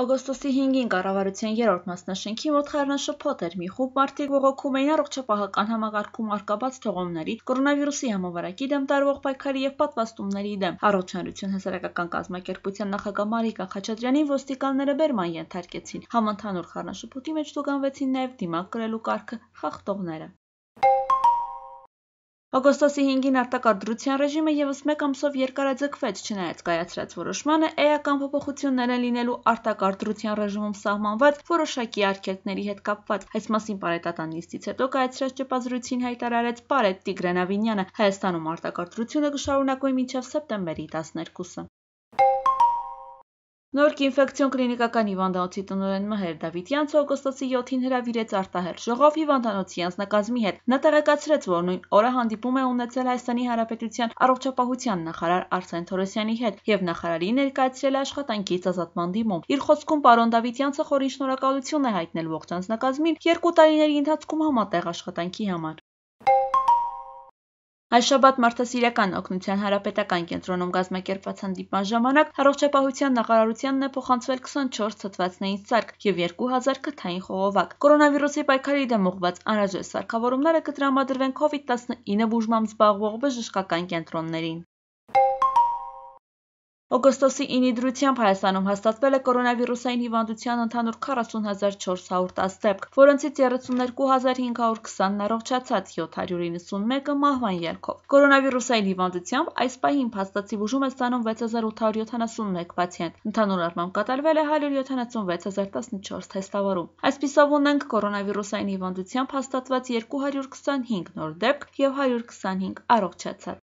Օգոստոսի 5-ին կառավարության երրորդ մասնաշենքի մոտ խառնաշփոթ էր մի խումբ մարդիկ ողոքում էին առողջապահական համագարկում արկաբաց թողումների, կորոնավիրուսի համավարակի դեմ տարվող պայքարի եւ պատվաստումների դեմ։ Առողջանություն հասարակական կազմակերպության նախագահ Մարիկ Ախաչատրյանին ոստիկանները բերման ենթարկեցին։ Համընդհանուր խառնաշփոթի մեջ զուգանվեցին նաեւ դիմակ կրելու կարգը խախտողները։ Օգոստոսի 5-ին արտակարգդրության ռեժիմը եւս 1 ամսով երկարաձգվեց, չնայած կայացրած որոշմանը էական փոփոխություններ են լինելու արտակարգդրության ռեժիմում սահմանված որոշակի արգելքների հետ կապված։ Այս մասին Պարետատան նիստից հետո կայացրած ճեպազրույցին հայտարարեց Պարետ Տիգրան Ավինյանը՝ Հայաստանում արտակարգդրությունը կշարունակվի մինչև սեպտեմբերի 12-ը։ Նորք ինֆեկցիոն կլինիկական հիվանդանոցի տնօրեն Մհեր Դավիթյանցը օգոստոսի 7-ին հրավիրեց արտահերթ ժողով հիվանդանոցի անձնակազմի հետ։ Նա տեղեկացրեց, որ նույն օրը հանդիպում է ունեցել Հայաստանի Հանրապետության առողջապահության նախարար Արսեն Թորոսյանի հետ եւ նախարարին ներկայացրել է աշխատանքից ազատման դիմում։ Իր խոսքում պարոն Դավիթյանցը խորին շնորհակալություն է հայտնել ողջ անձնակազմին երկու տարիների ընթացքում համատեղ աշխատանքի համար։ Այս շաբաթ մարդասիրական օգնության հարապետական կենտրոնում գազམ་կերպված հանդիպման ժամանակ Առողջապահության նախարարությանն է փոխանցվել 24 թթվածնային սարք եւ 2000 քթային խողովակ։ Կորոնավիրուսի պայքարի դեմ ուղղված անհրաժեշտ սարքավորումները կտրամադրվեն COVID-19 բուժմամբ զբաղվող բժշկական կենտրոններին։ Օգոստոսի 9-ի դրությամբ Հայաստանում հաստատվել է կորոնավիրուսային հիվանդության ընդհանուր 40410 դեպք, որոնցից 32520-ն առողջացած, 791-ը մահվան ելքով։ Կորոնավիրուսային հիվանդությամբ այս պահին փաստացի բուժում է ստանում 6871 պացիենտ։ Ընդհանուր առմամբ կատարվել է 176014 թեստավորում։ Այսպիսով ունենք կորոնավիրուսային հիվանդությամբ հաստատված 225 նոր դեպք եւ 125 առողջացած։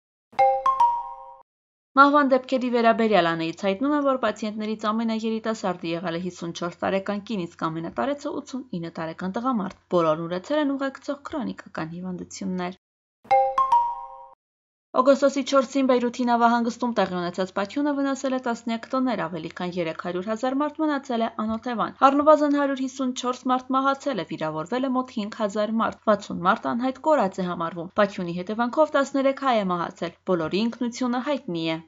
Մահվան դեպքերի վերաբերյալ Անեից հայտնում է, որ պացիենտներից ամենաերիտասարդը եղել է 54 տարեկան կին, իսկ ամենատարեցը 89 տարեկան տղամարդ։ Բոլորն ունեցել են ուղեկցող քրոնիկական հիվանդություններ։ Օգոստոսի 4-ին Բեյրութի նավահանգստում տեղի ունեցած պատյունը վնասել է տասնյակ տներ, ավելի քան 300 հազար մարդ մնացել է անօթևան։ Առնվազն 154 մարդ մահացել է, վիրավորվել է մոտ 5000 մարդ, 60 մարդ անհայտ կորած է համարվում։ Պատյունի հետևանքով 13 հայ է մահացել։ Բոլորի ինքնությունը հայտնի է։